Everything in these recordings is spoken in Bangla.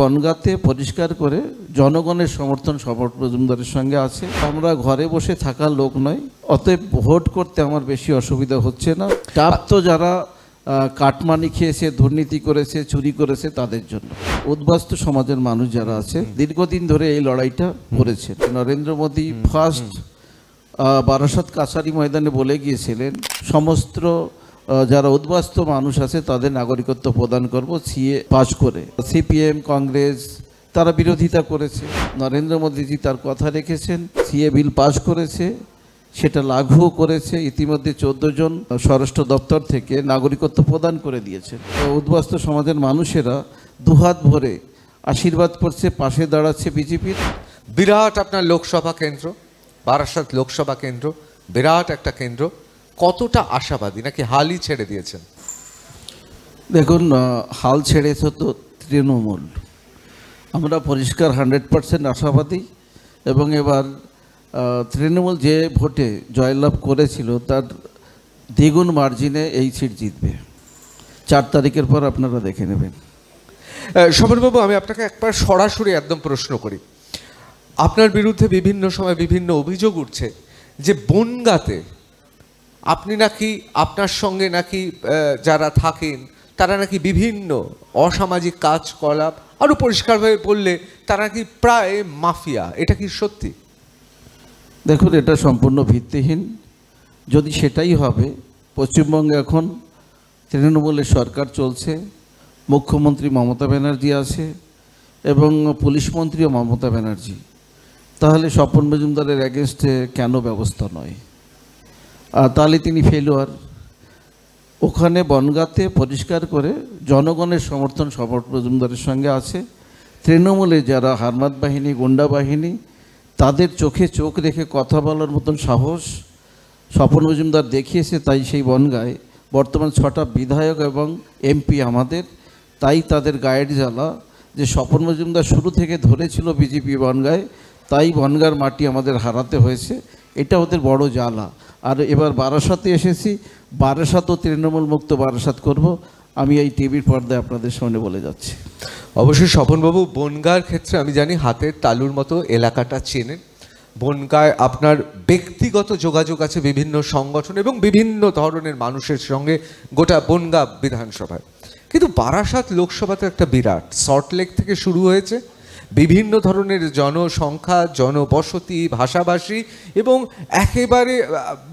বনগাতে পরিষ্কার করে জনগণের সমর্থন সবর মজুমদারের সঙ্গে আছে আমরা ঘরে বসে থাকা লোক নয় অতএব ভোট করতে আমার বেশি অসুবিধা হচ্ছে না চাপ তো যারা কাটমানি খেয়েছে দুর্নীতি করেছে চুরি করেছে তাদের জন্য উদ্বাস্ত সমাজের মানুষ যারা আছে দীর্ঘদিন ধরে এই লড়াইটা করেছে নরেন্দ্র মোদী ফার্স্ট বারাসত কাছারি ময়দানে বলে গিয়েছিলেন সমস্ত যারা উদ্বাস্ত মানুষ আছে তাদের নাগরিকত্ব প্রদান করব সিএ পাশ করে সিপিএম কংগ্রেস তারা বিরোধিতা করেছে নরেন্দ্র মোদীজি তার কথা রেখেছেন সিএ বিল পাশ করেছে সেটা লাঘুও করেছে ইতিমধ্যে চোদ্দ জন স্বরাষ্ট্র দপ্তর থেকে নাগরিকত্ব প্রদান করে দিয়েছে উদ্বাস্ত সমাজের মানুষেরা দুহাত ভরে আশীর্বাদ করছে পাশে দাঁড়াচ্ছে বিজেপির বিরাট আপনার লোকসভা কেন্দ্র বারাসাত লোকসভা কেন্দ্র বিরাট একটা কেন্দ্র কতটা আশাবাদী নাকি হালই ছেড়ে দিয়েছেন দেখুন হাল ছেড়েছে তো তৃণমূল আমরা পরিষ্কার হান্ড্রেড পারসেন্ট আশাবাদী এবং এবার তৃণমূল যে ভোটে জয়লাভ করেছিল তার দ্বিগুণ মার্জিনে এই সিট জিতবে চার তারিখের পর আপনারা দেখে নেবেন সমীরবাবু আমি আপনাকে একবার সরাসরি একদম প্রশ্ন করি আপনার বিরুদ্ধে বিভিন্ন সময় বিভিন্ন অভিযোগ উঠছে যে বনগাতে আপনি নাকি আপনার সঙ্গে নাকি যারা থাকেন তারা নাকি বিভিন্ন অসামাজিক কাজকলাপ আরও পরিষ্কারভাবে বললে তারা নাকি প্রায় মাফিয়া এটা কি সত্যি দেখুন এটা সম্পূর্ণ ভিত্তিহীন যদি সেটাই হবে পশ্চিমবঙ্গে এখন তৃণমূলের সরকার চলছে মুখ্যমন্ত্রী মমতা ব্যানার্জি আছে এবং পুলিশ মন্ত্রীও মমতা ব্যানার্জি তাহলে স্বপন মজুমদারের অ্যাগেনস্টে কেন ব্যবস্থা নয় তাহলে তিনি ফেলুয়ার ওখানে বনগাতে পরিষ্কার করে জনগণের সমর্থন সমর মজুমদারের সঙ্গে আছে তৃণমূলে যারা হারমাত বাহিনী গুন্ডা বাহিনী তাদের চোখে চোখ রেখে কথা বলার মতন সাহস স্বপন মজুমদার দেখিয়েছে তাই সেই বনগায় বর্তমান ছটা বিধায়ক এবং এমপি আমাদের তাই তাদের গায়ের জ্বালা যে স্বপন মজুমদার শুরু থেকে ধরেছিল বিজেপি বনগায় তাই বনগার মাটি আমাদের হারাতে হয়েছে এটা ওদের বড় জ্বালা আর এবার বারাসাতে এসেছি বারাসাত ও তৃণমূল মুক্ত বারাসাত করব আমি এই টিভির পর্দায় আপনাদের সামনে বলে যাচ্ছি অবশ্যই স্বপনবাবু বনগার ক্ষেত্রে আমি জানি হাতের তালুর মতো এলাকাটা চেনেন বনগায় আপনার ব্যক্তিগত যোগাযোগ আছে বিভিন্ন সংগঠন এবং বিভিন্ন ধরনের মানুষের সঙ্গে গোটা বনগা বিধানসভায় কিন্তু বারাসাত লোকসভাতে একটা বিরাট সল্টলেক থেকে শুরু হয়েছে বিভিন্ন ধরনের জনসংখ্যা জনবসতি ভাষাভাষী এবং একেবারে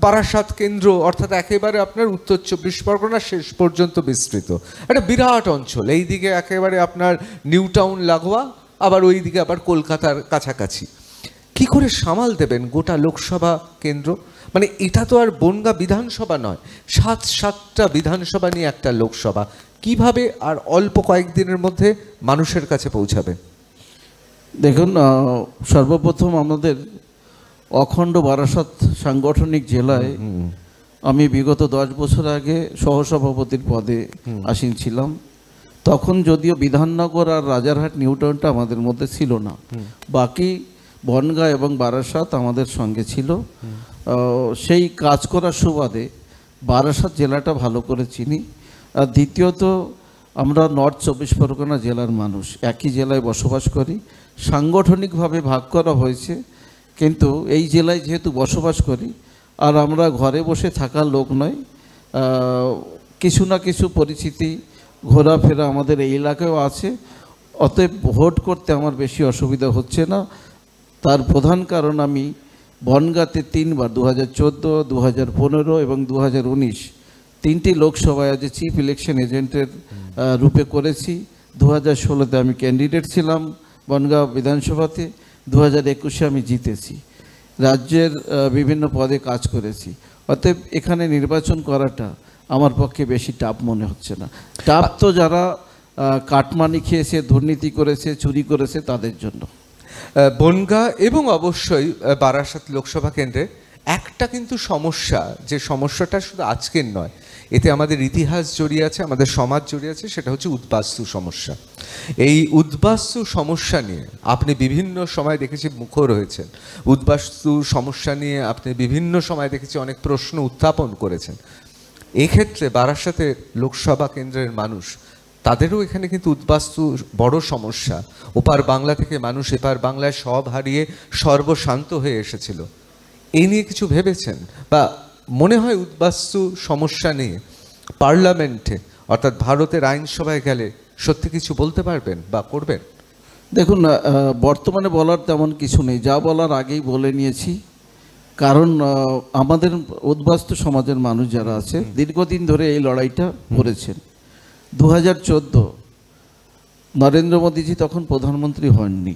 বারাসাত কেন্দ্র অর্থাৎ একেবারে আপনার উত্তর চব্বিশ পরগনা শেষ পর্যন্ত বিস্তৃত একটা বিরাট অঞ্চল এই দিকে একেবারে আপনার নিউ টাউন লাগোয়া আবার ওই দিকে আবার কলকাতার কাছাকাছি কি করে সামাল দেবেন গোটা লোকসভা কেন্দ্র মানে এটা তো আর বনগা বিধানসভা নয় সাত সাতটা বিধানসভা নিয়ে একটা লোকসভা কিভাবে আর অল্প কয়েকদিনের মধ্যে মানুষের কাছে পৌঁছাবে দেখুন সর্বপ্রথম আমাদের অখণ্ড বারাসাত সাংগঠনিক জেলায় আমি বিগত দশ বছর আগে সহসভাপতির পদে আসীন ছিলাম তখন যদিও বিধাননগর আর রাজারহাট নিউটাউনটা আমাদের মধ্যে ছিল না বাকি বনগাঁ এবং বারাসাত আমাদের সঙ্গে ছিল সেই কাজ করার সুবাদে বারাসাত জেলাটা ভালো করে চিনি আর দ্বিতীয়ত আমরা নর্থ চব্বিশ পরগনা জেলার মানুষ একই জেলায় বসবাস করি সাংগঠনিকভাবে ভাগ করা হয়েছে কিন্তু এই জেলায় যেহেতু বসবাস করি আর আমরা ঘরে বসে থাকা লোক নয় কিছু না কিছু পরিচিতি ঘোরাফেরা আমাদের এই এলাকায়ও আছে অতএব ভোট করতে আমার বেশি অসুবিধা হচ্ছে না তার প্রধান কারণ আমি বনগাতে তিনবার দু হাজার চোদ্দো দু হাজার পনেরো এবং দু হাজার উনিশ তিনটি লোকসভায় আজ চিফ ইলেকশন এজেন্টের রূপে করেছি দু হাজার ষোলোতে আমি ক্যান্ডিডেট ছিলাম বনগাঁ বিধানসভাতে দু হাজার একুশে আমি জিতেছি রাজ্যের বিভিন্ন পদে কাজ করেছি অতএব এখানে নির্বাচন করাটা আমার পক্ষে বেশি টাপ মনে হচ্ছে না টাপ তো যারা কাটমানি খেয়েছে দুর্নীতি করেছে চুরি করেছে তাদের জন্য বনগা এবং অবশ্যই বারাসাত লোকসভা কেন্দ্রে একটা কিন্তু সমস্যা যে সমস্যাটা শুধু আজকের নয় এতে আমাদের ইতিহাস জড়িয়ে আছে আমাদের সমাজ জড়িয়ে আছে সেটা হচ্ছে উদ্বাস্তু সমস্যা এই উদ্বাস্তু সমস্যা নিয়ে আপনি বিভিন্ন সময় দেখেছি মুখর হয়েছেন উদ্বাস্তু সমস্যা নিয়ে আপনি বিভিন্ন সময় দেখেছি অনেক প্রশ্ন উত্থাপন করেছেন এক্ষেত্রে বারাসাতে লোকসভা কেন্দ্রের মানুষ তাদেরও এখানে কিন্তু উদ্বাস্তু বড় সমস্যা ওপার বাংলা থেকে মানুষ এপার বাংলায় সব হারিয়ে সর্বশান্ত হয়ে এসেছিল এই নিয়ে কিছু ভেবেছেন বা মনে হয় উদ্বাস্তু সমস্যা নিয়ে পার্লামেন্টে অর্থাৎ ভারতের আইনসভায় গেলে সত্যি কিছু বলতে পারবেন বা করবেন দেখুন বর্তমানে বলার তেমন কিছু নেই যা বলার আগেই বলে নিয়েছি কারণ আমাদের উদ্বাস্তু সমাজের মানুষ যারা আছে দীর্ঘদিন ধরে এই লড়াইটা করেছেন দু হাজার চোদ্দ নরেন্দ্র মোদীজি তখন প্রধানমন্ত্রী হননি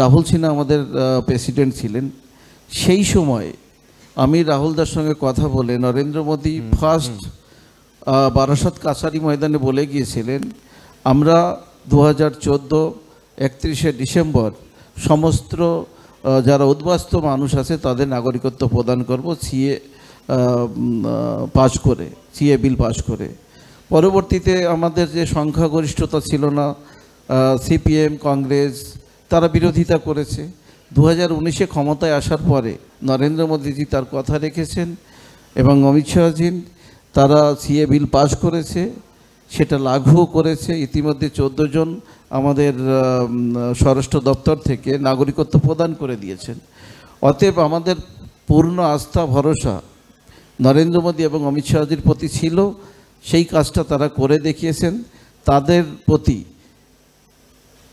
রাহুল সিনহা আমাদের প্রেসিডেন্ট ছিলেন সেই সময় আমি রাহুলদার সঙ্গে কথা বলে নরেন্দ্র মোদী ফার্স্ট বারাসাত কাছারি ময়দানে বলে গিয়েছিলেন আমরা দু হাজার চোদ্দো একত্রিশে ডিসেম্বর সমস্ত যারা উদ্বাস্ত মানুষ আছে তাদের নাগরিকত্ব প্রদান করব সিএ পাশ করে সিএ বিল পাশ করে পরবর্তীতে আমাদের যে সংখ্যাগরিষ্ঠতা ছিল না সিপিএম কংগ্রেস তারা বিরোধিতা করেছে দু হাজার উনিশে ক্ষমতায় আসার পরে নরেন্দ্র মোদীজি তার কথা রেখেছেন এবং অমিত শাহজিন তারা সিএ বিল পাশ করেছে সেটা লাঘুও করেছে ইতিমধ্যে চোদ্দো জন আমাদের স্বরাষ্ট্র দপ্তর থেকে নাগরিকত্ব প্রদান করে দিয়েছেন অতএব আমাদের পূর্ণ আস্থা ভরসা নরেন্দ্র মোদী এবং অমিত শাহজির প্রতি ছিল সেই কাজটা তারা করে দেখিয়েছেন তাদের প্রতি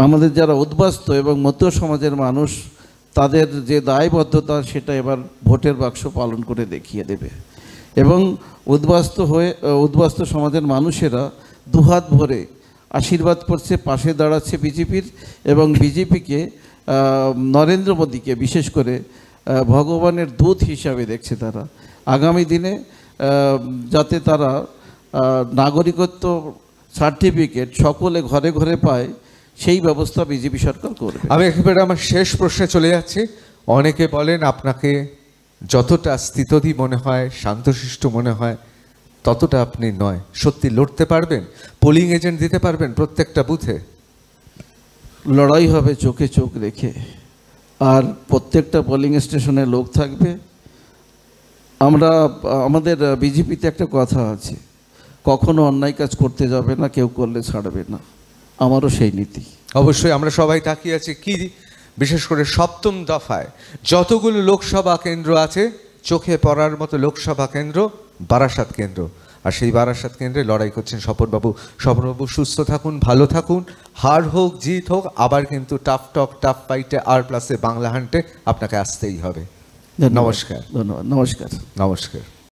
আমাদের যারা উদ্বাস্ত এবং মধ্য সমাজের মানুষ তাদের যে দায়বদ্ধতা সেটা এবার ভোটের বাক্স পালন করে দেখিয়ে দেবে এবং উদ্বাস্ত হয়ে উদ্বাস্ত সমাজের মানুষেরা দুহাত ভরে আশীর্বাদ করছে পাশে দাঁড়াচ্ছে বিজেপির এবং বিজেপিকে নরেন্দ্র মোদীকে বিশেষ করে ভগবানের দূত হিসাবে দেখছে তারা আগামী দিনে যাতে তারা নাগরিকত্ব সার্টিফিকেট সকলে ঘরে ঘরে পায় সেই ব্যবস্থা বিজেপি সরকার করবে আমি একেবারে আমার শেষ প্রশ্নে চলে যাচ্ছি অনেকে বলেন আপনাকে যতটা স্থিতধি মনে হয় শান্তশিষ্ট মনে হয় ততটা আপনি নয় সত্যি লড়তে পারবেন পোলিং এজেন্ট দিতে পারবেন প্রত্যেকটা বুথে লড়াই হবে চোখে চোখ রেখে আর প্রত্যেকটা পোলিং স্টেশনে লোক থাকবে আমরা আমাদের বিজেপিতে একটা কথা আছে কখনো অন্যায় কাজ করতে যাবে না কেউ করলে ছাড়বে না আমারও সেই নীতি অবশ্যই আমরা সবাই তাকিয়ে আছি কি বিশেষ করে সপ্তম দফায় যতগুলো লোকসভা কেন্দ্র আছে চোখে পড়ার মতো লোকসভা কেন্দ্র বারাসাত কেন্দ্র আর সেই বারাসাত কেন্দ্রে লড়াই করছেন স্বপনবাবু স্বপনবাবু সুস্থ থাকুন ভালো থাকুন হার হোক জিত হোক আবার কিন্তু টাফ টক টাফ ফাইটে আর প্লাসে বাংলা হান্টে আপনাকে আসতেই হবে নমস্কার ধন্যবাদ নমস্কার নমস্কার